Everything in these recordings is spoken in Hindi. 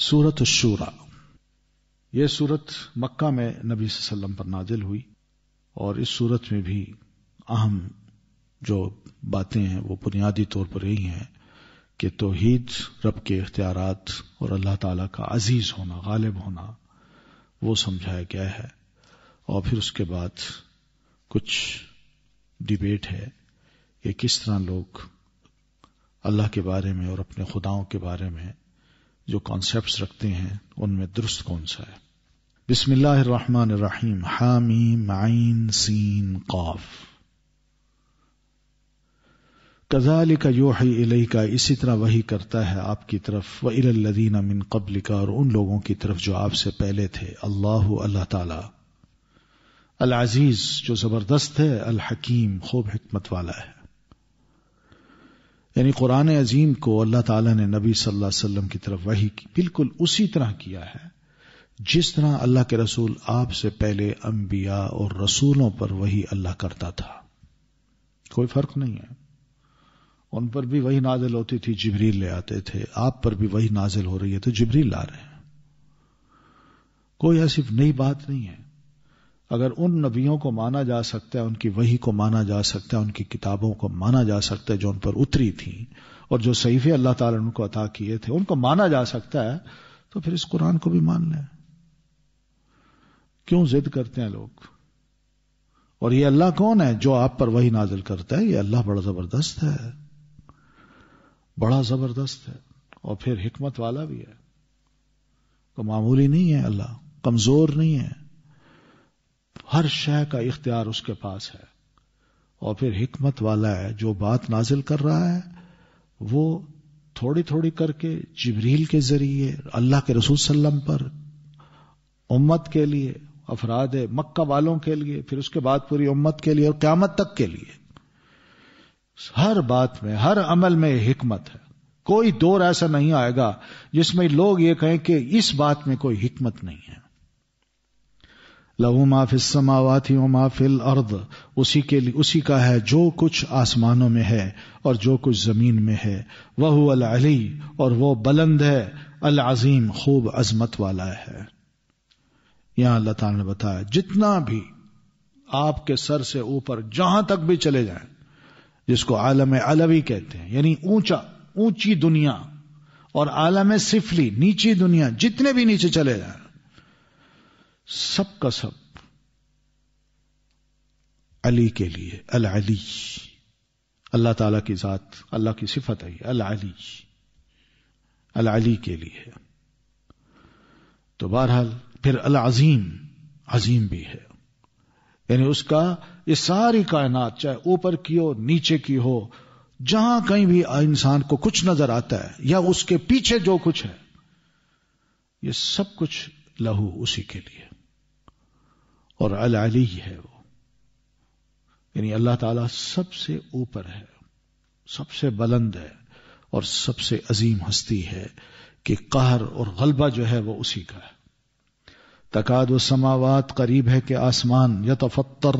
सूरत शूरा यह सूरत मक्का में नबी वसल्लम पर नाजिल हुई और इस सूरत में भी अहम जो बातें हैं वो बुनियादी तौर पर यही हैं कि तोहीद रब के इख्तियार और अल्लाह ताला का अजीज होना गालिब होना वो समझाया गया है और फिर उसके बाद कुछ डिबेट है कि किस तरह लोग अल्लाह के बारे में और अपने खुदाओं के बारे में जो कॉन्सेप्ट्स रखते हैं उनमें दुरुस्त कौन सा है बिस्मिल्लाहिर्रहमानिर्रहीम हामीम आइन सीन कौफ कजाली का यो इसी तरह वही करता है आपकी तरफ व इलदीना मिन कबल और उन लोगों की तरफ जो आपसे पहले थे अल्लाह अल्लाह ताला अल अजीज जो जबरदस्त है अल हकीम खूब हमत वाला है यानी कुरान अजीम को अल्लाह ताला ने नबी सल्लल्लाहु अलैहि वसल्लम की तरफ वही की बिल्कुल उसी तरह किया है जिस तरह अल्लाह के रसूल आपसे पहले अंबिया और रसूलों पर वही अल्लाह करता था कोई फर्क नहीं है उन पर भी वही नाजिल होती थी जिबरील ले आते थे आप पर भी वही नाजिल हो रही है तो जिबरील ला रहे हैं कोई ऐसी नई बात नहीं है अगर उन नबियों को माना जा सकता है उनकी वही को माना जा सकता है उनकी किताबों को माना जा सकता है जो उन पर उतरी थी और जो सहीफे अल्लाह ताला उनको अता किए थे उनको माना जा सकता है तो फिर इस कुरान को भी मान लें क्यों जिद करते हैं लोग और ये अल्लाह कौन है जो आप पर वही नाजिल करता है ये अल्लाह बड़ा जबरदस्त है बड़ा जबरदस्त है और फिर हिकमत वाला भी है तो मामूली नहीं है अल्लाह कमजोर नहीं है हर शय का इख्तियार उसके पास है और फिर हिकमत वाला है जो बात नाजिल कर रहा है वो थोड़ी थोड़ी करके जिबरील के जरिए अल्लाह के रसूल सल्लम पर उम्मत के लिए अफराद मक्का वालों के लिए फिर उसके बाद पूरी उम्मत के लिए और क्यामत तक के लिए हर बात में हर अमल में हिकमत है कोई दौर ऐसा नहीं आएगा जिसमें लोग ये कहें कि इस बात में कोई हिकमत नहीं है लहू माफिस समावाती माफिल अर्द उसी के लिए उसी का है जो कुछ आसमानों में है और जो कुछ जमीन में है वह अल अली और वो बुलंद है अल अजीम खूब अजमत वाला है यहां अल्लाह ताला ने बताया जितना भी आपके सर से ऊपर जहां तक भी चले जाएं जिसको आलम अलवी कहते हैं यानी ऊंचा ऊंची दुनिया और आलम सिफली नीची दुनिया जितने भी नीचे चले जाएं सब का सब अली के लिए अल अली अल्लाह ताला की जात अल्लाह की सिफत है अल अली अल अली के लिए तो बहरहाल फिर अल अजीम अजीम भी है यानी उसका ये सारी कायनात चाहे ऊपर की हो नीचे की हो जहां कहीं भी इंसान को कुछ नजर आता है या उसके पीछे जो कुछ है ये सब कुछ लहू उसी के लिए और अल अली है वो यानी अल्लाह ताला सबसे ऊपर है सबसे बुलंद है और सबसे अजीम हस्ती है कि कहर और गलबा जो है वो उसी का है तकाद व समावात करीब है कि आसमान या तो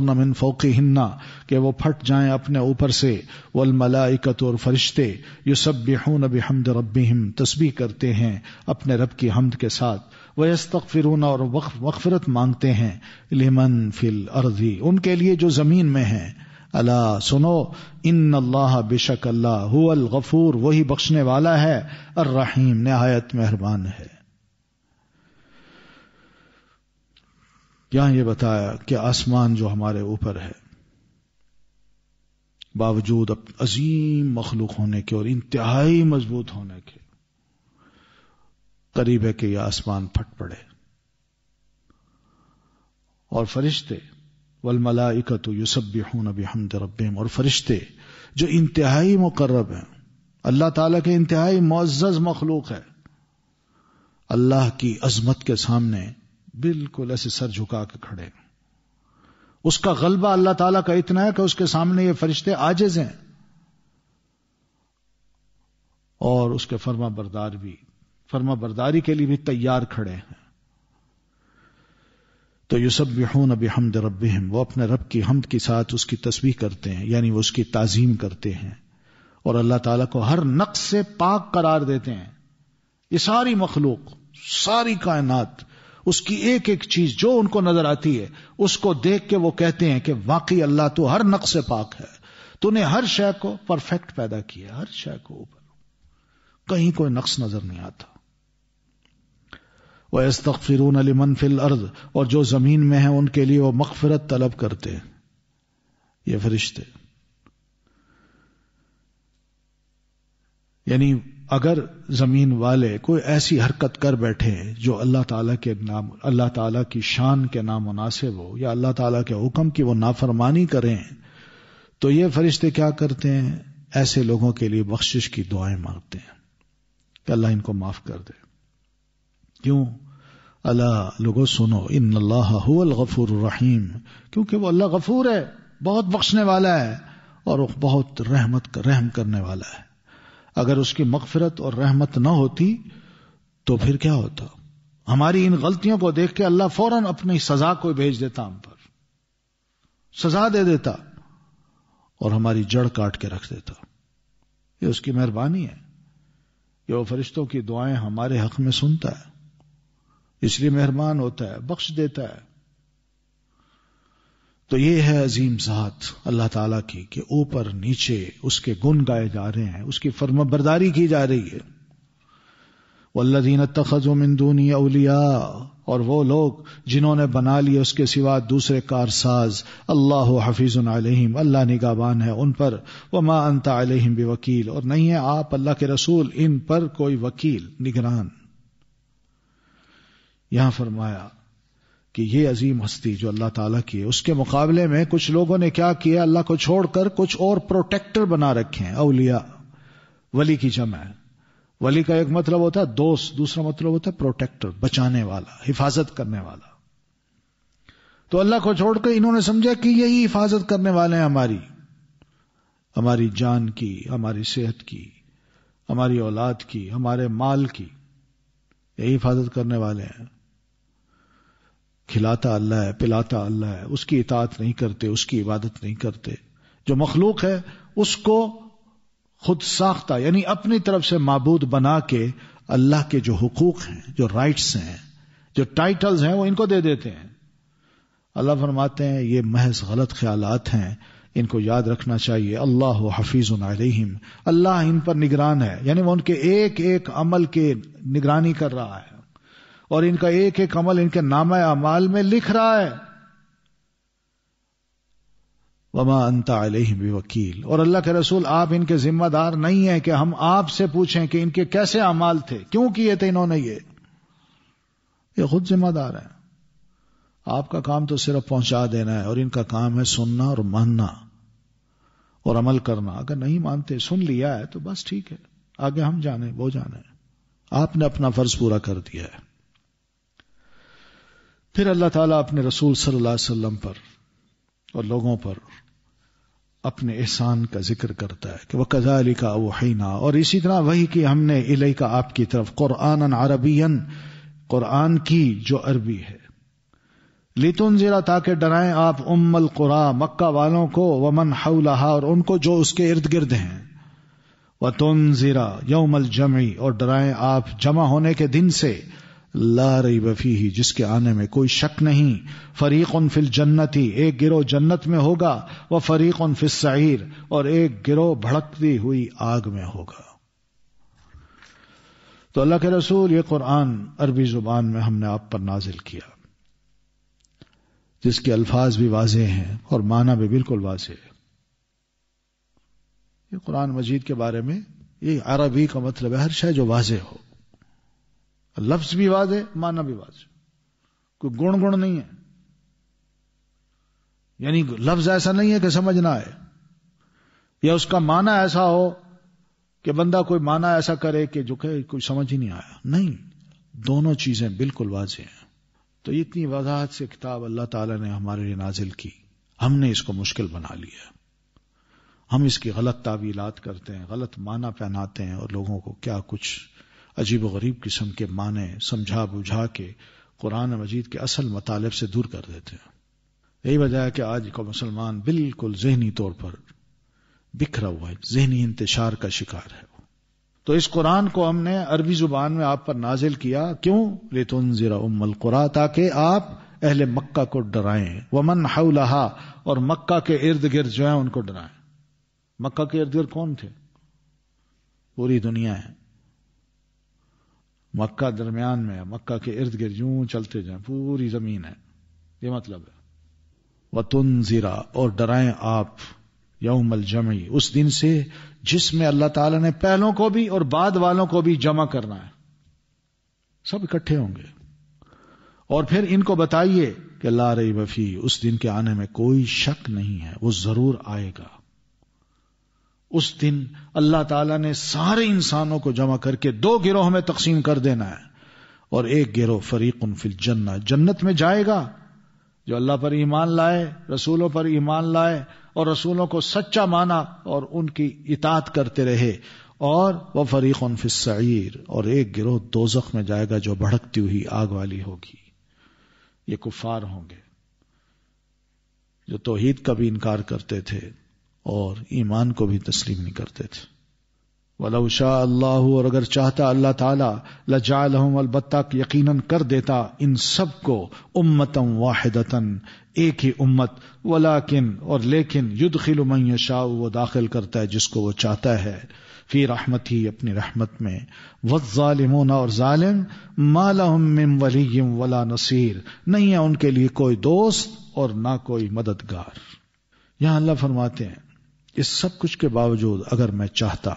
न मिन फोकी हिन्ना के वो फट जाए अपने ऊपर से वल मलाइकत और फरिश्ते यु सब नबी हमद रबी हिम तस्बी करते हैं अपने रब की हमद के साथ वस्तफ़िरून और वक़फरत मांगते हैं लिमन फिल अर्जी उनके लिए जो जमीन में हैं अला सुनो इन अल्लाह बेशक अल्लाह हुअल गफूर वही बख्शने वाला है अर रहीम नहायत मेहरबान है यहां यह बताया कि आसमान जो हमारे ऊपर है बावजूद अजीम मखलूक होने के और इंतहाई मजबूत होने के करीब है कि यह आसमान फट पड़े और फरिश्ते वल हूं नबी हमद रबीम और फरिश्ते जो इंतहाई मुकर्रब हैं अल्लाह ताला के इंतहाई मोजज मखलूक है अल्लाह की अजमत के सामने बिल्कुल ऐसे सर झुका के खड़े उसका गलबा अल्लाह ताला का इतना है कि उसके सामने ये फरिश्ते आजिज हैं और उसके फर्मा बरदार भी फर्मा बरदारी के लिए भी तैयार खड़े हैं तो यूसब अब हमद रब वो अपने रब की हमद के साथ उसकी तस्वीर करते हैं यानी वो उसकी ताजीम करते हैं और अल्लाह ताला को हर नक्स से पाक करार देते हैं ये सारी मखलूक सारी कायनात उसकी एक एक चीज जो उनको नजर आती है उसको देख के वो कहते हैं कि वाकई अल्लाह तो हर नक्स से पाक है तूने हर शय को परफेक्ट पैदा किया हर शय को ऊपर कहीं कोई नक्स नजर नहीं आता व तकफिरून अली फिल अर्द और जो ज़मीन में है उनके लिए वह मकफरत तलब करते हैं ये फरिश्ते यानी अगर ज़मीन वाले कोई ऐसी हरकत कर बैठे जो अल्लाह तला के नाम अल्लाह ताला की शान के नामनासिब हो या अल्लाह ताला के हुक्म की वो नाफरमानी करें तो ये फरिश्ते क्या करते हैं ऐसे लोगों के लिए बख्शिश की दुआएं मांगते हैं कि अल्लाह इनको माफ कर दे क्यों अला लोगो सुनो इन अल्लाह गफूर रहीम क्योंकि वो अल्लाह गफूर है बहुत बख्शने वाला है और बहुत रहमत कर, रहम करने वाला है अगर उसकी मकफरत और रहमत न होती तो फिर क्या होता हमारी इन गलतियों को देख के अल्लाह फौरन अपनी सजा को भेज देता हम पर सजा दे देता और हमारी जड़ काट के रख देता ये उसकी मेहरबानी है ये वो फरिश्तों की दुआएं हमारे हक में सुनता है इसलिए मेहरबान होता है बख्श देता है तो ये है अजीम जात अल्लाह ताला की कि ऊपर नीचे उसके गुण गाए जा रहे हैं उसकी फर्मबरदारी की जा रही है वल्लदीन तखजुमिंदूनी अलिया और वो लोग जिन्होंने बना लिए उसके सिवा दूसरे कारसाज अल्लाह हफीज़ आलिम अल्लाह निगाबान है उन पर वमा अंत आलिम भी वकील और नहीं है आप अल्लाह के रसूल इन पर कोई वकील निगरान यहां फरमाया कि ये अजीम हस्ती जो अल्लाह ताला की है उसके मुकाबले में कुछ लोगों ने क्या किया अल्लाह को छोड़कर कुछ और प्रोटेक्टर बना रखे हैं अवलिया वली की जमा है वली का एक मतलब होता है दोस्त दूसरा मतलब होता है प्रोटेक्टर बचाने वाला हिफाजत करने वाला तो अल्लाह को छोड़कर इन्होंने समझा कि यही हिफाजत करने वाले हैं हमारी हमारी जान की हमारी सेहत की हमारी औलाद की हमारे माल की यही हिफाजत करने वाले हैं खिलाता अल्लाह है पिलाता अल्लाह है उसकी इतात नहीं करते उसकी इबादत नहीं करते जो मखलूक है उसको खुद साख्ता यानी अपनी तरफ से मबूद बना के अल्लाह के जो हकूक हैं जो राइट्स हैं जो टाइटल्स हैं वो इनको दे देते हैं अल्लाह फरमाते हैं ये महज गलत ख्याल हैं इनको याद रखना चाहिए अल्लाह हफीज अलहिम अल्लाह इन पर निगरान है यानी वो उनके एक एक अमल के निगरानी कर रहा है और इनका एक एक अमल इनके नाम अमाल में लिख रहा है वमा अंता अलहिम भी वकील और अल्लाह के रसूल आप इनके जिम्मेदार नहीं है कि हम आपसे पूछें कि इनके कैसे अमाल थे क्यों किए थे इन्होंने ये ये खुद जिम्मेदार है आपका काम तो सिर्फ पहुंचा देना है और इनका काम है सुनना और मानना और अमल करना अगर नहीं मानते सुन लिया है तो बस ठीक है आगे हम जाने वो जाने आपने अपना फर्ज पूरा कर दिया है फिर अल्लाह ताला अपने रसूल सल्लल्लाहु अलैहि वसल्लम पर और लोगों पर अपने एहसान का जिक्र करता है कि वह कजा कजाली का वहीना और इसी तरह वही कि हमने इलई का आपकी तरफ कुरान अरबियन कुरान की जो अरबी है लितुन जिला ताकि डराएं आप उम्मल कुरा मक्का वालों को वमन हौलहा और उनको जो उसके इर्द गिर्द हैं व तुन जिरा यौमल जमी और डराएं आप जमा होने के दिन से ला रही वफी ही जिसके आने में कोई शक नहीं फरीक उन फिल ही एक गिरोह जन्नत में होगा वह फरीक उन फिल साहिर और एक गिरोह भड़कती हुई आग में होगा तो अल्लाह के रसूल ये कुरान अरबी जुबान में हमने आप पर नाजिल किया जिसके अल्फाज भी वाजे हैं और माना भी बिल्कुल वाजे है ये कुरान मजीद के बारे में ये अरबी का मतलब है हर शायद जो वाजे हो लफ्ज वाज है माना भी वाज कोई गुण गुण नहीं है यानी लफ्ज ऐसा नहीं है कि समझ ना आए या उसका माना ऐसा हो कि बंदा कोई माना ऐसा करे कि जो कहे कोई समझ ही नहीं आया नहीं दोनों चीजें बिल्कुल वाज हैं तो इतनी वजाहत से किताब अल्लाह ताला ने हमारे लिए नाजिल की हमने इसको मुश्किल बना लिया हम इसकी गलत तावीलात करते हैं गलत माना पहनाते हैं और लोगों को क्या कुछ अजीब गरीब किस्म के माने समझा बुझा के कुरान मजीद के असल मतालब से दूर कर देते हैं यही वजह है कि आज का मुसलमान बिल्कुल जहनी तौर पर बिखरा हुआ है जहनी इंतशार का शिकार है तो इस कुरान को हमने अरबी जुबान में आप पर नाजिल किया क्यों रेतुन जरा उम्मल कुरा ताकि आप अहले मक्का को डराएं वमन हौलहा और मक्का के इर्द गिर्द जो है उनको डराए मक्का के इर्द गिर्द कौन थे पूरी दुनिया है मक्का दरमियान में है मक्का के इर्द गिर्द यूं चलते जाए पूरी जमीन है ये मतलब है वतुन जीरा और डराएं आप यौमल जमी उस दिन से जिसमें अल्लाह ताला ने पहलों को भी और बाद वालों को भी जमा करना है सब इकट्ठे होंगे और फिर इनको बताइए कि ला रही वफी उस दिन के आने में कोई शक नहीं है वो जरूर आएगा उस दिन अल्लाह ताला ने सारे इंसानों को जमा करके दो गिरोह में तकसीम कर देना है और एक गिरोह फरीक फिल जन्ना जन्नत में जाएगा जो अल्लाह पर ईमान लाए रसूलों पर ईमान लाए और रसूलों को सच्चा माना और उनकी इतात करते रहे और वह फरीक सईर और एक गिरोह दोजख में जाएगा जो भड़कती हुई आग वाली होगी ये कुफार होंगे जो तोहीद का भी इनकार करते थे और ईमान को भी तस्लीम नहीं करते थे वला शाह अल्लाह और अगर चाहता अल्लाह ताला लजालहम अलबत्ता यकीनन कर देता इन सब को उम्मतम वाहिदतन एक ही उम्मत किन और लेकिन युद्ध खिल शाह वो दाखिल करता है जिसको वो चाहता है फिर रहमत ही अपनी रहमत में वत ालिमोना और ालिम मालहम वलीम वला नसीर नहीं है उनके लिए कोई दोस्त और ना कोई मददगार यहां अल्लाह फरमाते हैं इस सब कुछ के बावजूद अगर मैं चाहता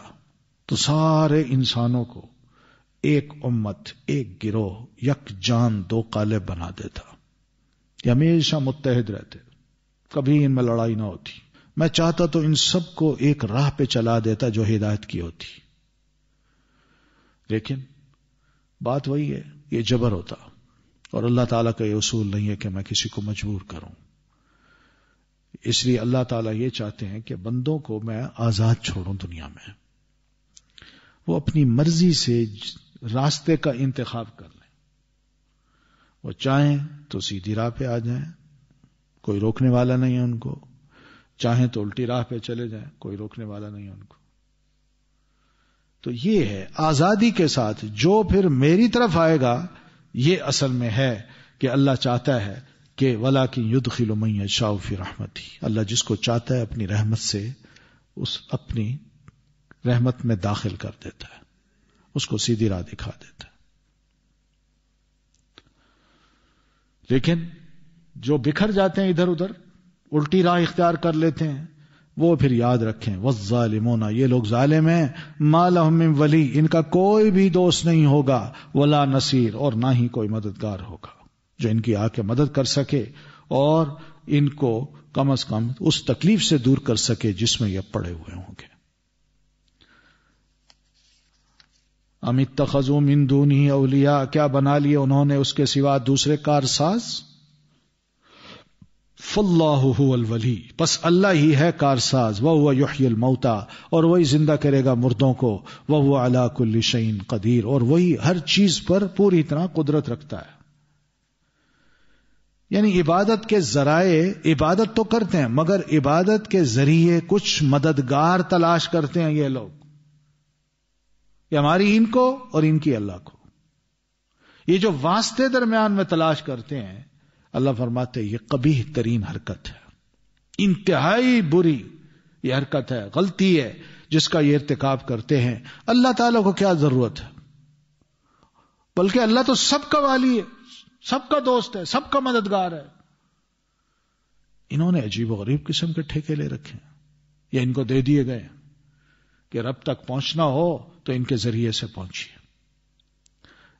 तो सारे इंसानों को एक उम्मत एक गिरोह यक जान दो काले बना देता ये हमेशा मुतहद रहते कभी इनमें लड़ाई ना होती मैं चाहता तो इन सबको एक राह पे चला देता जो हिदायत की होती लेकिन बात वही है ये जबर होता और अल्लाह ताला का ये उसूल नहीं है कि मैं किसी को मजबूर करूं इसलिए अल्लाह ताला ये चाहते हैं कि बंदों को मैं आजाद छोड़ू दुनिया में वो अपनी मर्जी से रास्ते का इंतखाब कर लें वो चाहें तो सीधी राह पे आ जाएं कोई रोकने वाला नहीं है उनको चाहें तो उल्टी राह पे चले जाएं कोई रोकने वाला नहीं है उनको तो ये है आजादी के साथ जो फिर मेरी तरफ आएगा ये असल में है कि अल्लाह चाहता है कि वला की युद्ध खिलो मैया शाहफी रहमत ही अल्लाह जिसको चाहता है अपनी रहमत से उस अपनी रहमत में दाखिल कर देता है उसको सीधी राह दिखा देता है लेकिन जो बिखर जाते हैं इधर उधर उल्टी राह इख्तियार कर लेते हैं वो फिर याद रखें वह जालिमोना ये लोग जालिम हैं माल वली इनका कोई भी दोस्त नहीं होगा वला नसीर और ना ही कोई मददगार होगा जो इनकी आके मदद कर सके और इनको कम अज कम उस तकलीफ से दूर कर सके जिसमें यह पड़े हुए होंगे अमित तखजूम मिंदून ही अवलिया क्या बना लिए उन्होंने उसके सिवा दूसरे कारसाज फल्लाहली बस अल्लाह ही है कारसाज वह हुआ युहल मऊता और वही जिंदा करेगा मुर्दों को वह हुआ अलाकुल्लिशीन कदीर और वही हर चीज पर पूरी तरह कुदरत रखता है यानी इबादत के जराए इबादत तो करते हैं मगर इबादत के जरिए कुछ मददगार तलाश करते हैं ये लोग ये हमारी इनको और इनकी अल्लाह को ये जो वास्ते दरमियान में तलाश करते हैं अल्लाह फरमाते ये कभी तरीन हरकत है इंतहाई बुरी ये हरकत है गलती है जिसका ये इरतक करते हैं अल्लाह ताला को क्या जरूरत है बल्कि अल्लाह तो सबका वाली है सबका दोस्त है सबका मददगार है इन्होंने अजीब गरीब किस्म के ठेके ले रखे या इनको दे दिए गए कि रब तक पहुंचना हो तो इनके जरिए से पहुंचिए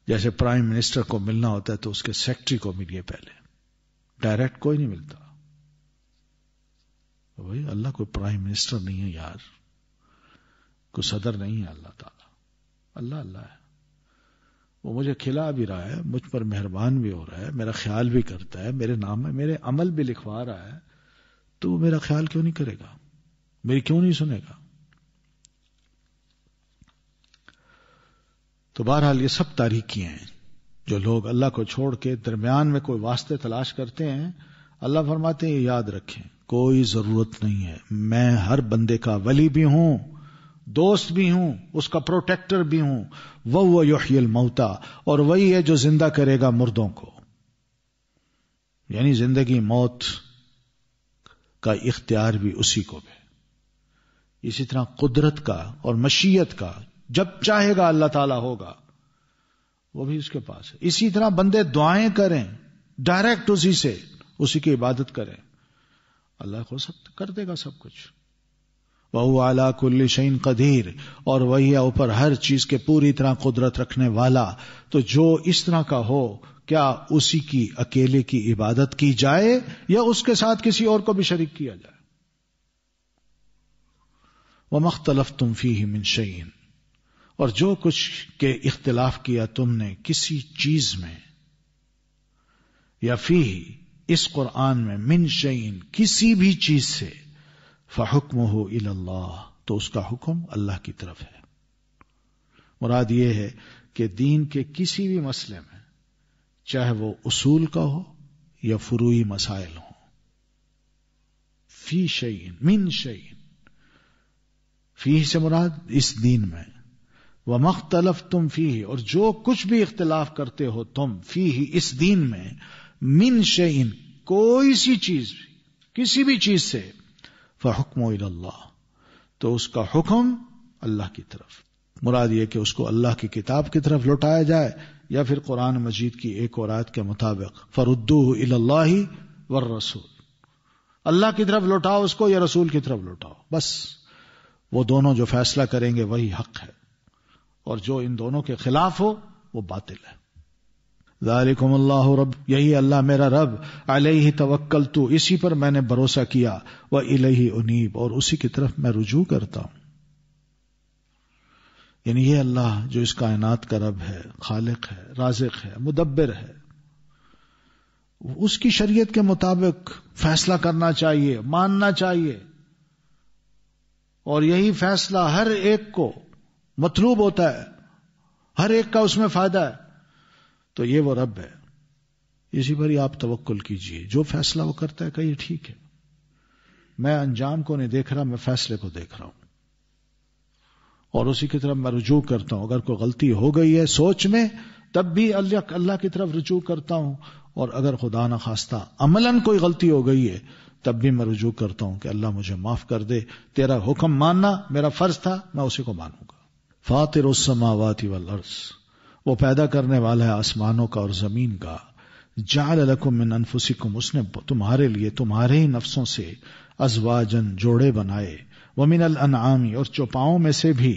जैसे प्राइम मिनिस्टर को मिलना होता है तो उसके सेक्रेटरी को मिलिए पहले डायरेक्ट कोई नहीं मिलता तो भाई अल्लाह कोई प्राइम मिनिस्टर नहीं है यार कोई सदर नहीं है अल्लाह ताला अल्लाह अल्लाह है वो मुझे खिला भी रहा है मुझ पर मेहरबान भी हो रहा है मेरा ख्याल भी करता है मेरे नाम में मेरे अमल भी लिखवा रहा है तो वो मेरा ख्याल क्यों नहीं करेगा मेरी क्यों नहीं सुनेगा तो बहरहाल ये सब तारीखियां हैं जो लोग अल्लाह को छोड़ के दरमियान में कोई वास्ते तलाश करते हैं अल्लाह फरमाते हैं याद रखें कोई जरूरत नहीं है मैं हर बंदे का वली भी हूं दोस्त भी हूं उसका प्रोटेक्टर भी हूं वह वह योहियल मऊता और वही है जो जिंदा करेगा मुर्दों को यानी जिंदगी मौत का इख्तियार भी उसी को भी इसी तरह कुदरत का और मशीयत का जब चाहेगा अल्लाह ताला होगा वो भी उसके पास है इसी तरह बंदे दुआएं करें डायरेक्ट उसी से उसी की इबादत करें अल्लाह को सब कर देगा सब कुछ वह आला कुल्ली शैन कदीर और वही है ऊपर हर चीज के पूरी तरह कुदरत रखने वाला तो जो इस तरह का हो क्या उसी की अकेले की इबादत की जाए या उसके साथ किसी और को भी शरीक किया जाए वह मख्तलफ तुम फी ही मिनशीन और जो कुछ के इख्तलाफ किया तुमने किसी चीज में या फी ही इस कुरान में मिनशीन किसी भी चीज से फ़ुक्म हो इल्लाह तो उसका हुक्म अल्लाह की तरफ है मुराद ये है कि दीन के किसी भी मसले में चाहे वो उसूल का हो या फुरूई मसाइल हो फी शईन मिन शईन फी से मुराद इस दीन में व मख्तलफ तुम फी ही और जो कुछ भी इख्तलाफ करते हो तुम फी ही इस दीन में मिन शईन कोई सी चीज भी किसी भी चीज से फ़ुकम तो उसका हुक्म अल्लाह की तरफ मुराद ये कि उसको अल्लाह की किताब की तरफ लौटाया जाए या फिर कुरान मजीद की एक और आयत के मुताबिक फरुद्दू इला वर रसूल अल्लाह की तरफ लौटाओ उसको या रसूल की तरफ लौटाओ बस वो दोनों जो फैसला करेंगे वही हक है और जो इन दोनों के खिलाफ हो वो बातिल है दारिकमल्लाह रब यही अल्लाह मेरा रब अलही तवक्ल तो इसी पर मैंने भरोसा किया वह इलही उनीब और उसी की तरफ मैं रुजू करता हूं यानी ये अल्लाह जो इस कायनात का रब है खालिक है राजिक है मुदब्बिर है उसकी शरीयत के मुताबिक फैसला करना चाहिए मानना चाहिए और यही फैसला हर एक को मतलूब होता है हर एक का उसमें फायदा है तो ये वो रब है इसी पर ही आप तवक्ल कीजिए जो फैसला वो करता है कहिए ठीक है मैं अंजाम को नहीं देख रहा मैं फैसले को देख रहा हूं और उसी की तरफ मैं रुजू करता हूं अगर कोई गलती हो गई है सोच में तब भी अल्लाह अल्ला की तरफ रुजू करता हूं और अगर खुदा न खास्ता अमलन कोई गलती हो गई है तब भी मैं रुजू करता हूं कि अल्लाह मुझे माफ कर दे तेरा हुक्म मानना मेरा फर्ज था मैं उसी को मानूंगा फातिर उस समावाती वर्ष वो पैदा करने वाला है आसमानों का और जमीन का जाल लकुम मिन उसने तुम्हारे लिए तुम्हारे ही नफ्सों से अजवाजन जोड़े बनाए वमिन अल अनामी और चौपाओं में से भी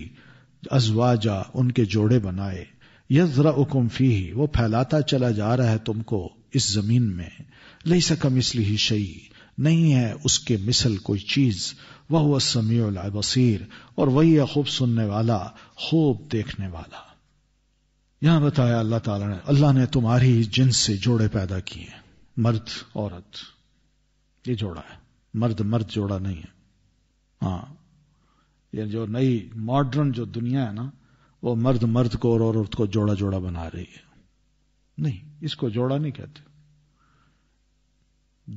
अजवाजा उनके जोड़े बनाए यजरा उकुम फी ही वो फैलाता चला जा रहा है तुमको इस जमीन में लई सकम इसलिए शई नहीं है उसके मिसल कोई चीज वह हुआ समीर और वही है खूब सुनने वाला खूब देखने वाला यहां बताया अल्लाह ताला ने अल्लाह ने तुम्हारी इस जिन्स से जोड़े पैदा किए मर्द औरत ये जोड़ा है मर्द मर्द जोड़ा नहीं है हाँ ये जो नई मॉडर्न जो दुनिया है ना वो मर्द मर्द को और औरत को जोड़ा जोड़ा बना रही है नहीं इसको जोड़ा नहीं कहते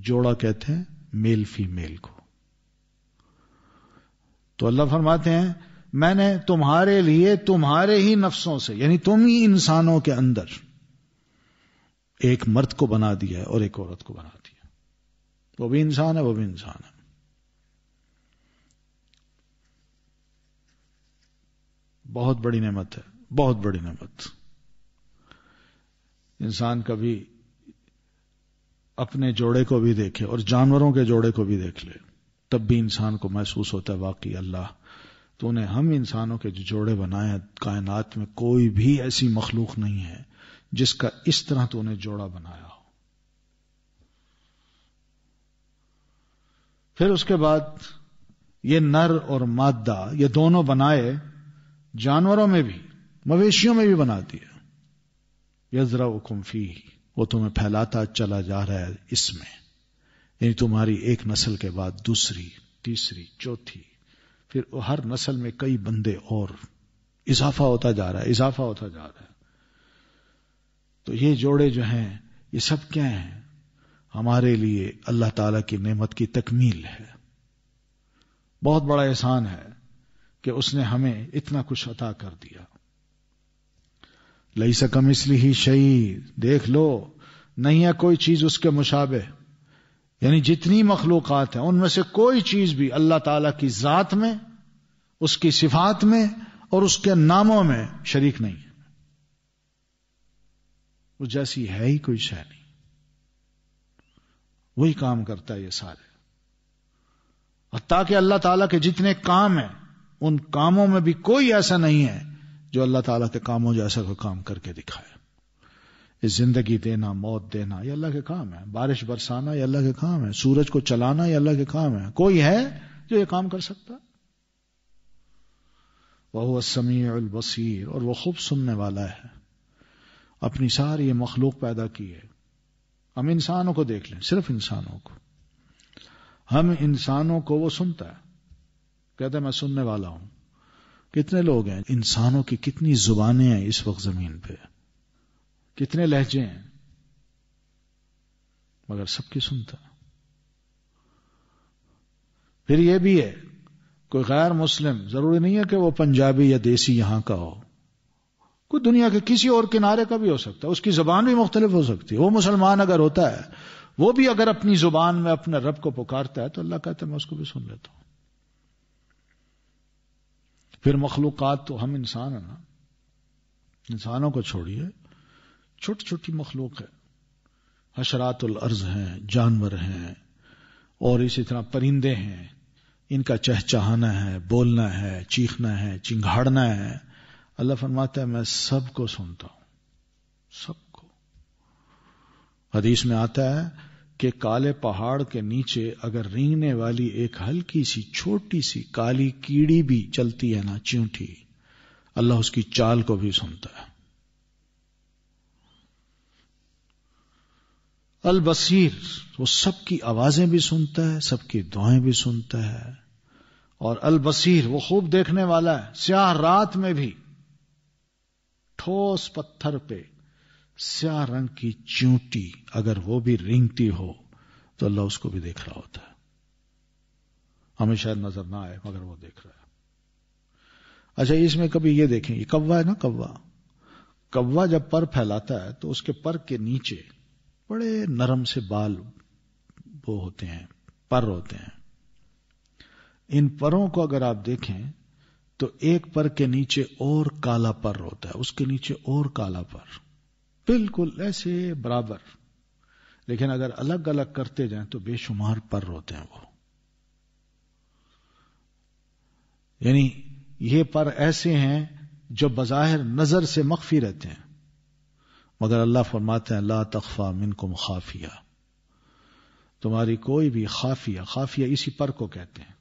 जोड़ा कहते हैं मेल फीमेल को तो अल्लाह फरमाते हैं मैंने तुम्हारे लिए तुम्हारे ही नफ्सों से यानी तुम ही इंसानों के अंदर एक मर्द को बना दिया है और एक औरत को बना दिया वो भी इंसान है वो भी इंसान है बहुत बड़ी नेमत है बहुत बड़ी नेमत इंसान कभी अपने जोड़े को भी देखे और जानवरों के जोड़े को भी देख ले तब भी इंसान को महसूस होता है वाकई अल्लाह तूने हम इंसानों के जो जोड़े बनाए कायनात में कोई भी ऐसी मखलूक नहीं है जिसका इस तरह तूने जोड़ा बनाया हो फिर उसके बाद ये नर और मादा ये दोनों बनाए जानवरों में भी मवेशियों में भी बना दिया यजरा उकुम्फी वो तुम्हें फैलाता चला जा रहा है इसमें यानी तुम्हारी एक नस्ल के बाद दूसरी तीसरी चौथी फिर हर नस्ल में कई बंदे और इजाफा होता जा रहा है इजाफा होता जा रहा है तो ये जोड़े जो हैं ये सब क्या हैं हमारे लिए अल्लाह ताला की नेमत की तकमील है बहुत बड़ा एहसान है कि उसने हमें इतना कुछ अता कर दिया लई सकम इसलिए ही शही देख लो नहीं है कोई चीज उसके मुशाबे यानी जितनी मखलूकत है उनमें से कोई चीज भी अल्लाह ताला की जात में उसकी सिफात में और उसके नामों में शरीक नहीं है वो जैसी है ही कोई शह नहीं वही काम करता है ये सारे हत्या कि अल्लाह ताला के जितने काम हैं उन कामों में भी कोई ऐसा नहीं है जो अल्लाह ताला के कामों जैसा कोई काम करके दिखाए जिंदगी देना मौत देना ये अल्लाह के काम है बारिश बरसाना ये अल्लाह के काम है सूरज को चलाना ये अल्लाह के काम है कोई है जो ये काम कर सकता वह समी बसीर और वह खूब सुनने वाला है अपनी सारी ये मखलूक पैदा की है हम इंसानों को देख लें सिर्फ इंसानों को हम इंसानों को वो सुनता है कहते मैं सुनने वाला हूं कितने लोग हैं इंसानों की कितनी जुबानें हैं इस वक्त जमीन पे कितने लहजे हैं मगर सबकी सुनता फिर यह भी है कोई गैर मुस्लिम जरूरी नहीं है कि वो पंजाबी या देसी यहां का हो कोई दुनिया के किसी और किनारे का भी हो सकता है उसकी जबान भी मुख्तलिफ हो सकती है वो मुसलमान अगर होता है वो भी अगर अपनी जुबान में अपने रब को पुकारता है तो अल्लाह कहते मैं उसको भी सुन लेता हूं फिर मखलूकत तो हम इंसान है ना इंसानों को छोड़िए छोटी छोटी मखलूक है हशरातुल अर्ज हैं जानवर हैं और इसी तरह परिंदे हैं इनका चहचहाना है बोलना है चीखना है चिंगाड़ना है अल्लाह फरमाता है मैं सबको सुनता हूं सबको हदीस में आता है कि काले पहाड़ के नीचे अगर रिंगने वाली एक हल्की सी छोटी सी काली कीड़ी भी चलती है ना च्यूठी अल्लाह उसकी चाल को भी सुनता है अल बसीर वो सबकी आवाजें भी सुनता है सबकी दुआएं भी सुनता है और अल बसीर वो खूब देखने वाला है स्याह रात में भी ठोस पत्थर पे स्याह रंग की चूंटी अगर वो भी रिंगती हो तो अल्लाह उसको भी देख रहा होता है हमें शायद नजर ना आए मगर वो देख रहा है अच्छा इसमें कभी ये देखें ये कौवा है ना कौवा कौवा जब पर फैलाता है तो उसके पर के नीचे बड़े नरम से बाल वो होते हैं पर होते हैं इन परों को अगर आप देखें तो एक पर के नीचे और काला पर होता है उसके नीचे और काला पर बिल्कुल ऐसे बराबर लेकिन अगर अलग अलग करते जाएं तो बेशुमार पर होते हैं वो यानी ये पर ऐसे हैं जो बजाहिर नजर से मख्फी रहते हैं मगर अल्लाह फरमाते हैं ला तखफा मिनकुम खाफिया तुम्हारी कोई भी खाफिया खाफिया इसी पर को कहते हैं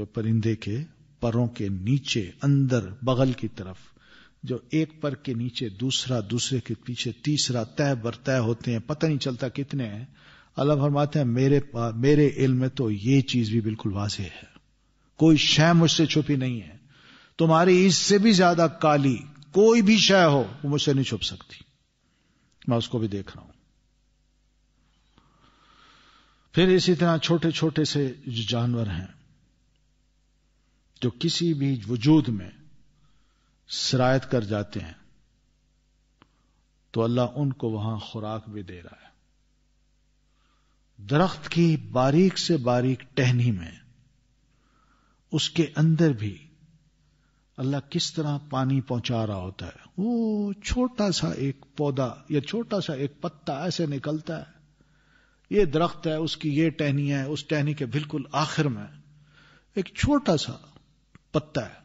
जो परिंदे के परों के नीचे अंदर बगल की तरफ जो एक पर के नीचे दूसरा दूसरे के पीछे तीसरा तय बर तय होते हैं पता नहीं चलता कितने हैं अल्लाह फरमाते हैं मेरे मेरे इल्म में तो ये चीज भी बिल्कुल वाजे है कोई शह मुझसे छुपी नहीं है तुम्हारी इससे भी ज्यादा काली कोई भी शय हो वो मुझसे नहीं छुप सकती मैं उसको भी देख रहा हूं फिर इसी तरह छोटे छोटे से जो जानवर हैं जो किसी भी वजूद में शरायत कर जाते हैं तो अल्लाह उनको वहां खुराक भी दे रहा है दरख्त की बारीक से बारीक टहनी में उसके अंदर भी अल्लाह किस तरह पानी पहुंचा रहा होता है वो छोटा सा एक पौधा या छोटा सा एक पत्ता ऐसे निकलता है ये दरख्त है उसकी ये टहनी है उस टहनी के बिल्कुल आखिर में एक छोटा सा पत्ता है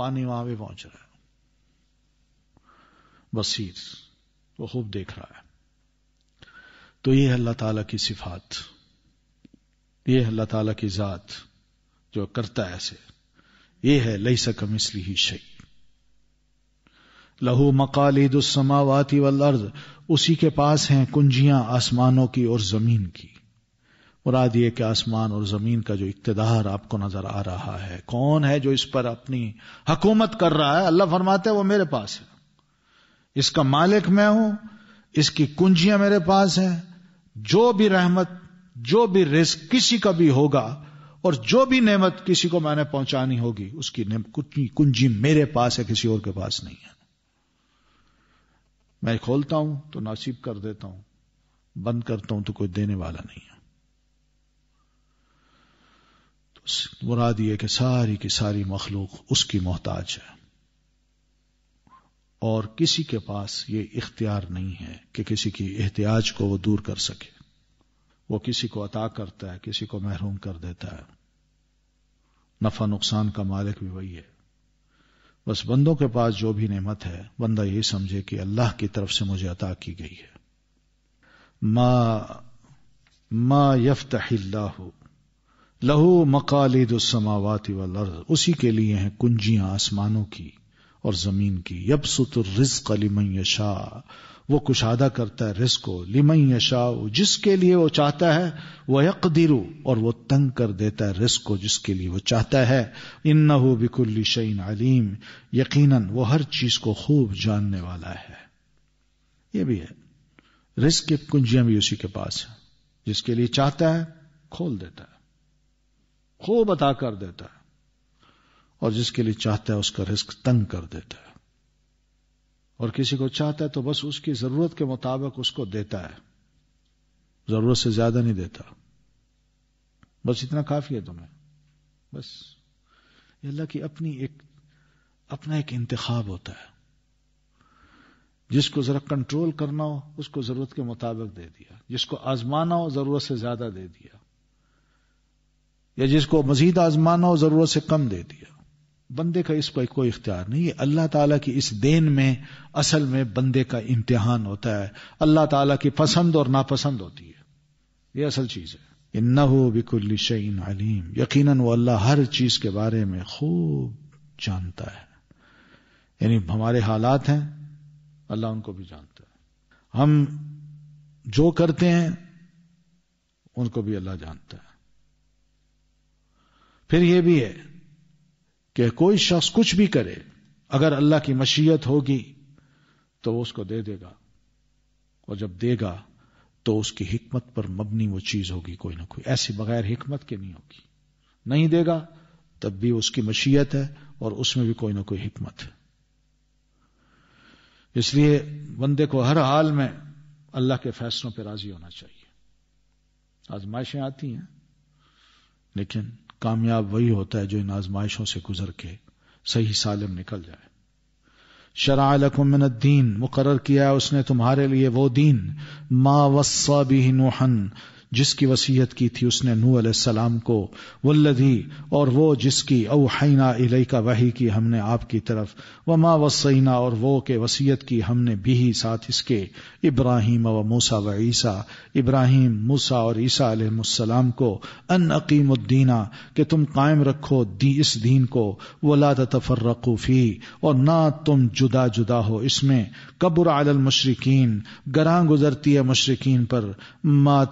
पानी वहां भी पहुंच रहा है बसीर वो खूब देख रहा है तो ये अल्लाह ताला की सिफात ये अल्लाह ताला की जात जो करता है ऐसे ये है लई सकम इसलिए ही शई लहू मकालिद समावाती वल अर्ज उसी के पास हैं कुंजियां आसमानों की और जमीन की मुराद ये कि आसमान और जमीन का जो इकतदार आपको नजर आ रहा है कौन है जो इस पर अपनी हकूमत कर रहा है अल्लाह फरमाते वो मेरे पास है इसका मालिक मैं हूं इसकी कुंजियां मेरे पास हैं जो भी रहमत जो भी रिस्क किसी का भी होगा और जो भी नेमत किसी को मैंने पहुंचानी होगी उसकी कुंजी मेरे पास है किसी और के पास नहीं है मैं खोलता हूं तो नासीब कर देता हूं बंद करता हूं तो कोई देने वाला नहीं है तो मुराद यह कि सारी की सारी मखलूक उसकी मोहताज है और किसी के पास ये इख्तियार नहीं है कि किसी की एहतियाज को वो दूर कर सके वो किसी को अता करता है किसी को महरूम कर देता है नफा नुकसान का मालिक भी वही है बस बंदों के पास जो भी नेमत है बंदा यही समझे कि अल्लाह की तरफ से मुझे अता की गई है मा मा यफ्तल्लाह लहू मकालिद वर्ज उसी के लिए हैं कुंजियां आसमानों की और जमीन की यबसुत रिज लिमई यशा वो कुशादा करता है रिस्क को लिमई यशा जिसके लिए वो चाहता है वह यक यकदिरू और वो तंग कर देता है रिस्क को जिसके लिए वो चाहता है इन न हो बिकुल्ली शीन आलिम यकीन वो हर चीज को खूब जानने वाला है ये भी है रिस्क की कुंजियां भी उसी के पास है जिसके लिए चाहता है खोल देता है खूब अता कर देता है और जिसके लिए चाहता है उसका रिस्क तंग कर देता है और किसी को चाहता है तो बस उसकी जरूरत के मुताबिक उसको देता है जरूरत से ज्यादा नहीं देता बस इतना काफी है तुम्हें बस अल्लाह की अपनी एक अपना एक इंतखाब होता है जिसको जरा कंट्रोल करना हो उसको जरूरत के मुताबिक दे दिया जिसको आजमाना हो जरूरत से ज्यादा दे दिया या जिसको मजीद आजमाना हो जरूरत से कम दे दिया बंदे का इस पर कोई इख्तियार नहीं है अल्लाह ताला की इस देन में असल में बंदे का इम्तिहान होता है अल्लाह ताला की पसंद और नापसंद होती है ये असल चीज है इन्ना हो बिकुल्ली शहीन अलीम यकीन वो अल्लाह हर चीज के बारे में खूब जानता है यानी हमारे हालात हैं अल्लाह उनको भी जानता है हम जो करते हैं उनको भी अल्लाह जानता है फिर यह भी है कि कोई शख्स कुछ भी करे अगर अल्लाह की मशीयत होगी तो वो उसको दे देगा और जब देगा तो उसकी हिकमत पर मबनी वो चीज होगी कोई ना कोई ऐसी बगैर हिकमत के नहीं होगी नहीं देगा तब भी उसकी मशीयत है और उसमें भी कोई ना कोई हिकमत है इसलिए बंदे को हर हाल में अल्लाह के फैसलों पर राजी होना चाहिए आजमाइशें आती हैं लेकिन कामयाब वही होता है जो इन आजमाइशों से गुजर के सही सालम निकल जाए शरा मुकर किया उसने तुम्हारे लिए वो दीन मा वस्सा बिहन जिसकी वसीयत की थी उसने नू सलाम को वल्लधी और वो जिसकी अवहैना इलई का वही की हमने आपकी तरफ व माँ वसैना और वो के वसीयत की हमने भी ही साथ इसके इब्राहिम व मूसा व ईसा इब्राहिम मूसा और ईसा अलहसलाम को अन अकीमुद्दीना के तुम कायम रखो दी इस दीन को वला तफर्रकूफ़ी और ना तुम जुदा जुदा हो इसमें कब्र आदल मशरकिन गरां गुजरती है मशरकिन पर मा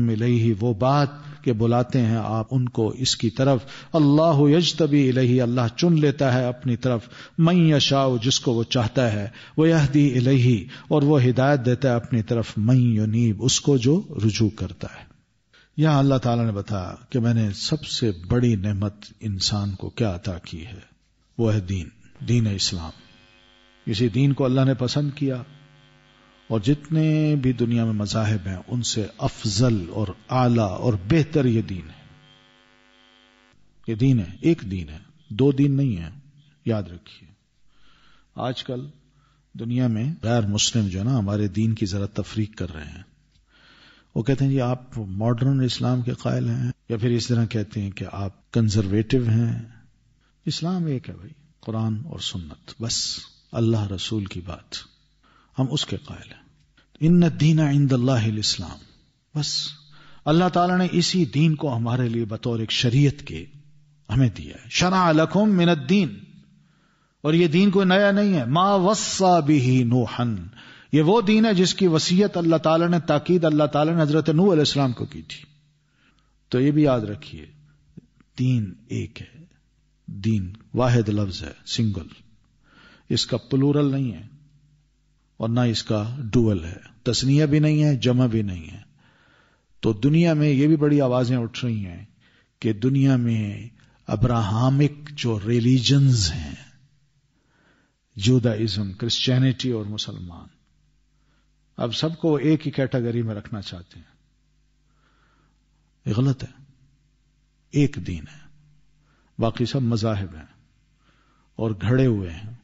हम इलही वो बात के बुलाते हैं आप उनको इसकी तरफ अल्लाह यज तभी इलही अल्लाह चुन लेता है अपनी तरफ मई यशाओ जिसको वो चाहता है वह यहदी इलही और वो हिदायत देता है अपनी तरफ मई युनीब उसको जो रुझू करता है यहां अल्लाह ताला ने बताया कि मैंने सबसे बड़ी नहमत इंसान को क्या अता की है वो दीन दीन इस्लाम इसी दीन को अल्लाह ने पसंद किया और जितने भी दुनिया में मजाहब हैं उनसे अफजल और आला और बेहतर ये दीन है ये दीन है एक दीन है दो दीन नहीं है याद रखिए आजकल दुनिया में गैर मुस्लिम जो है ना हमारे दीन की जरा तफरीक कर रहे हैं वो कहते हैं जी आप मॉडर्न इस्लाम के कायल हैं या फिर इस तरह कहते हैं कि आप कंजर्वेटिव हैं इस्लाम एक है भाई कुरान और सुन्नत बस अल्लाह रसूल की बात हम उसके कायल हैं इन दीना इंद इस्लाम बस अल्लाह ताला ने इसी दीन को हमारे लिए बतौर एक शरीयत के हमें दिया है शना लखुम मिनद्दीन और ये दीन कोई नया नहीं है मा वस्सा भी नोहन ये वो दीन है जिसकी वसीयत अल्लाह ताला ने ताकीद अल्लाह ताला ने हजरत नू अलैहिस्सलाम को की थी तो ये भी याद रखिए दीन एक है दीन वाहिद लफ्ज है सिंगल इसका प्लूरल नहीं है और ना इसका डुअल है तस्निया भी नहीं है जमा भी नहीं है तो दुनिया में ये भी बड़ी आवाजें उठ रही हैं कि दुनिया में अब्राहमिक जो रिलीजन्स हैं जूदाइज्म क्रिश्चियनिटी और मुसलमान अब सबको एक ही कैटेगरी में रखना चाहते हैं ये गलत है एक दीन है बाकी सब मजाहब हैं और घड़े हुए हैं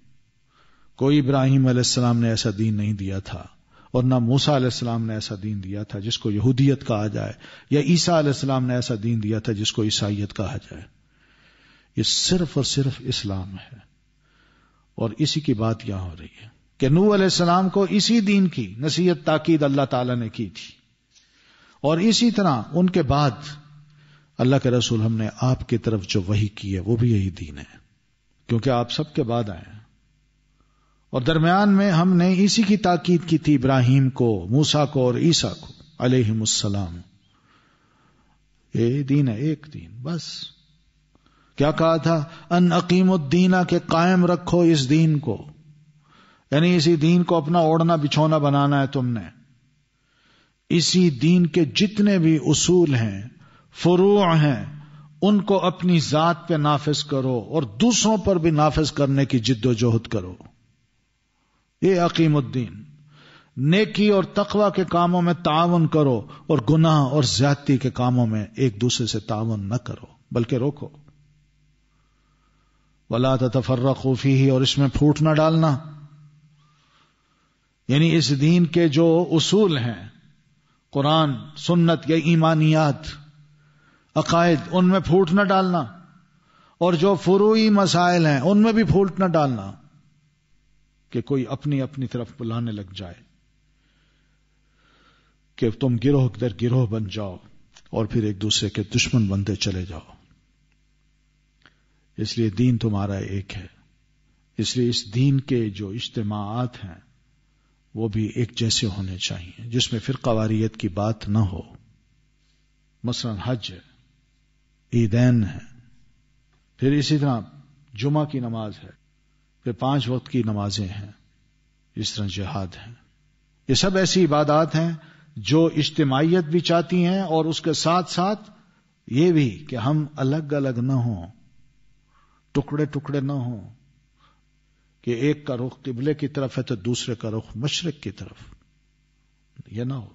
कोई इब्राहिम अलैहिस्सलाम ने ऐसा दीन नहीं दिया था और ना मूसा अलैहिस्सलाम ने ऐसा दीन दिया था जिसको यहूदियत कहा जाए या ईसा अलैहिस्सलाम ने ऐसा दीन दिया था जिसको ईसाइत कहा जाए ये सिर्फ और सिर्फ इस्लाम है और इसी की बात यहां हो रही है कि नूह अलैहिस्सलाम को इसी दीन की नसीहत ताकीद अल्लाह ताला ने की थी और इसी तरह उनके बाद अल्लाह के रसूल हमने आपकी तरफ जो वही की है वो भी यही दीन है क्योंकि आप सबके बाद आए और दरमियान में हमने इसी की ताकीद की थी इब्राहिम को मूसा को और ईसा को अलहमसलाम ये दीन है एक दीन बस क्या कहा था अन अकीमुद्दीना के कायम रखो इस दीन को यानी इसी दीन को अपना ओढ़ना बिछोना बनाना है तुमने इसी दीन के जितने भी उसूल हैं फरू हैं उनको अपनी जात पे नाफिज करो और दूसरों पर भी नाफिज करने की जिद्दोजहद करो ये अकीमुद्दीन नेकी और तकवा के कामों में ताउन करो और गुनाह और ज्यादा के कामों में एक दूसरे से ताउन न करो बल्कि रोको वला तफर्र खूफी ही और इसमें फूट ना डालना यानी इस दीन के जो उसूल हैं कुरान सुन्नत या ईमानियात अकायद उनमें फूट ना डालना और जो फुरूई मसाइल हैं उनमें भी फूट ना डालना कि कोई अपनी अपनी तरफ बुलाने लग जाए कि तुम गिरोह दर गिरोह बन जाओ और फिर एक दूसरे के दुश्मन बनते चले जाओ इसलिए दीन तुम्हारा एक है इसलिए इस दीन के जो इज्तमात हैं वो भी एक जैसे होने चाहिए जिसमें फिर कवारीत की बात न हो मसलन हज है ईदैन है फिर इसी तरह जुमा की नमाज है वे पांच वक्त की नमाजें हैं इस तरह जहाद हैं ये सब ऐसी इबादात हैं जो इज्तमाहीत भी चाहती हैं और उसके साथ साथ ये भी कि हम अलग अलग न हों टुकड़े टुकड़े न हों कि एक का रुख किबले की तरफ है तो दूसरे का रुख मशरक की तरफ यह ना हो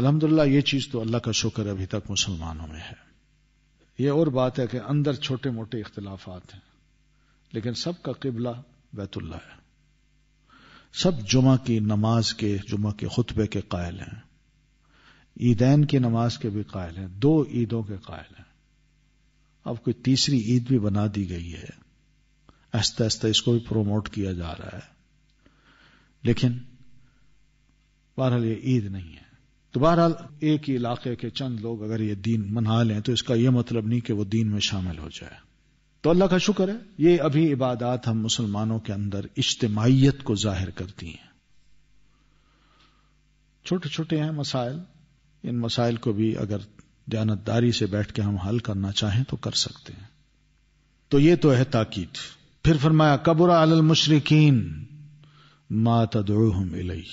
अलहमदुल्ला ये चीज तो अल्लाह का शुक्र अभी तक मुसलमानों में है यह और बात है कि अंदर छोटे मोटे इख्तलाफात हैं लेकिन सबका किबला बैतुल्ला है सब जुमा की नमाज के जुमा के खुतबे के कायल हैं ईदैन की नमाज के भी कायल हैं दो ईदों के कायल हैं अब कोई तीसरी ईद भी बना दी गई है आहिस्ता आहिस्ता इसको भी प्रोमोट किया जा रहा है लेकिन बहरहाल ये ईद नहीं है तो बहरहाल एक ही इलाके के चंद लोग अगर ये दीन मना लें तो इसका यह मतलब नहीं कि वो दीन में शामिल हो जाए तो अल्लाह का शुक्र है ये अभी इबादत हम मुसलमानों के अंदर इज्तमाहीत को जाहिर करती हैं छोटे छोटे हैं मसाइल इन मसाइल को भी अगर जानतदारी से बैठ के हम हल करना चाहें तो कर सकते हैं तो ये तो है ताकीद फिर फरमाया कबुर अल मुशरकिन मा इलई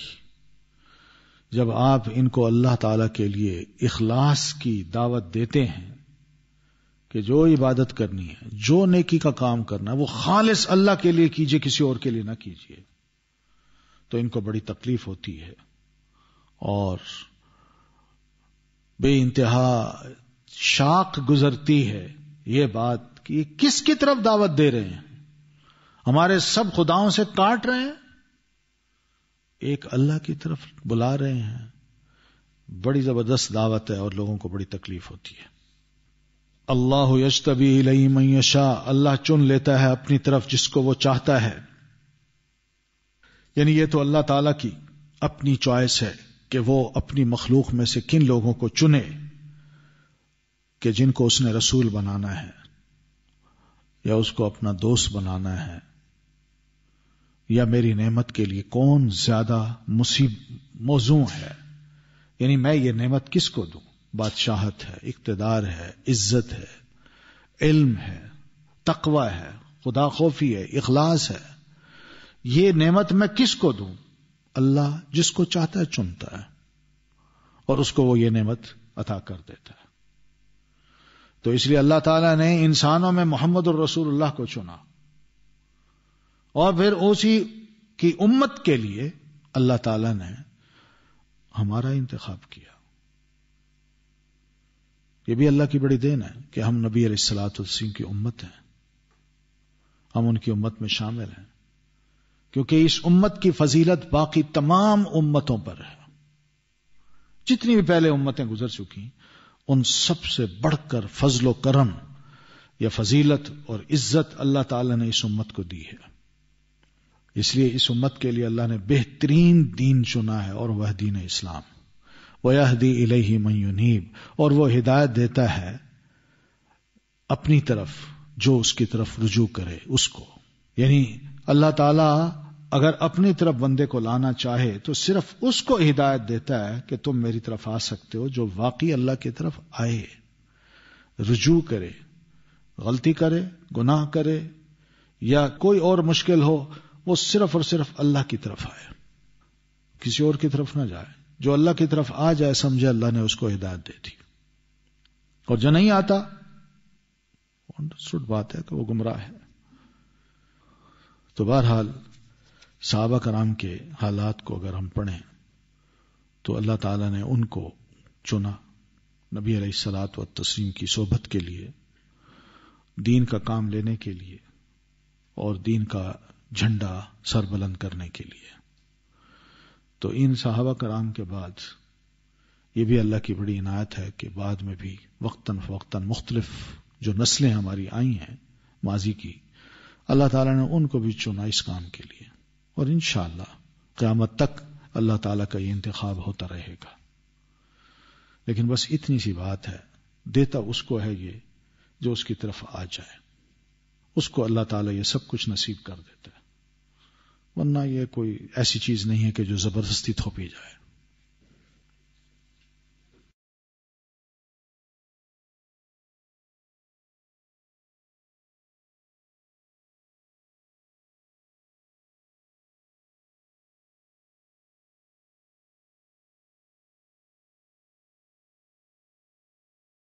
जब आप इनको अल्लाह ताला के लिए इखलास की दावत देते हैं कि जो इबादत करनी है जो नेकी का काम करना है वो खालिस अल्लाह के लिए कीजिए किसी और के लिए ना कीजिए तो इनको बड़ी तकलीफ होती है और बे इंतहा शाख गुजरती है ये बात कि ये किसकी तरफ दावत दे रहे हैं हमारे सब खुदाओं से काट रहे हैं एक अल्लाह की तरफ बुला रहे हैं बड़ी जबरदस्त दावत है और लोगों को बड़ी तकलीफ होती है अल्लाह यशतबी मैशा अल्लाह चुन लेता है अपनी तरफ जिसको वो चाहता है यानी ये तो अल्लाह ताला की अपनी चॉइस है कि वो अपनी मखलूक में से किन लोगों को चुने कि जिनको उसने रसूल बनाना है या उसको अपना दोस्त बनाना है या मेरी नेमत के लिए कौन ज्यादा मुसीब मौजू है यानी मैं ये नेमत किसको दूं बादशाहत है इकतदार है इज्जत है इल्म है तकवा है खुदा खौफी है इखलास है ये नेमत मैं किसको दूं अल्लाह जिसको चाहता है चुनता है और उसको वो ये नेमत अता कर देता है तो इसलिए अल्लाह ताला ने इंसानों में मोहम्मद और रसूलुल्लाह को चुना और फिर उसी की उम्मत के लिए अल्लाह ताला ने हमारा इंतखब किया ये भी अल्लाह की बड़ी देन है कि हम नबी अलैहिस्सलाम की उम्मत हैं हम उनकी उम्मत में शामिल हैं क्योंकि इस उम्मत की फजीलत बाकी तमाम उम्मतों पर है जितनी भी पहले उम्मतें गुजर चुकी उन सबसे बढ़कर फजलो करम यह फजीलत और इज्जत अल्लाह ताला ने इस उम्मत को दी है इसलिए इस उम्मत के लिए अल्लाह ने बेहतरीन दीन चुना है और वह दीन इस्लाम वहदी इलही मयूनीब और वो हिदायत देता है अपनी तरफ जो उसकी तरफ रुजू करे उसको यानी अल्लाह ताला अगर अपनी तरफ बंदे को लाना चाहे तो सिर्फ उसको हिदायत देता है कि तुम मेरी तरफ आ सकते हो जो वाकई अल्लाह की तरफ आए रुजू करे गलती करे गुनाह करे या कोई और मुश्किल हो वो सिर्फ और सिर्फ अल्लाह की तरफ आए किसी और की तरफ ना जाए जो अल्लाह की तरफ आ जाए समझे अल्लाह ने उसको हिदायत दे दी और जो नहीं आता अंडरस्टूड बात है कि वो गुमराह है तो बहरहाल साहबा कराम के हालात को अगर हम पढ़े तो अल्लाह ताला ने उनको चुना नबी अलैहिस्सलात व तस्लीम की सोबत के लिए दीन का काम लेने के लिए और दीन का झंडा सरबलंद करने के लिए तो इन साहबा कराम के बाद ये भी अल्लाह की बड़ी इनायत है कि बाद में भी वक्ता फ़वक्ता मुख्तलिफ जो नस्लें हमारी आई हैं माजी की अल्लाह ताला ने उनको भी चुना इस काम के लिए और इन क़्यामत तक अल्लाह ताला का ये इंतखब होता रहेगा लेकिन बस इतनी सी बात है देता उसको है ये जो उसकी तरफ आ जाए उसको अल्लाह ताला ये सब कुछ नसीब कर देता है वरना यह कोई ऐसी चीज नहीं है कि जो जबरदस्ती थोपी जाए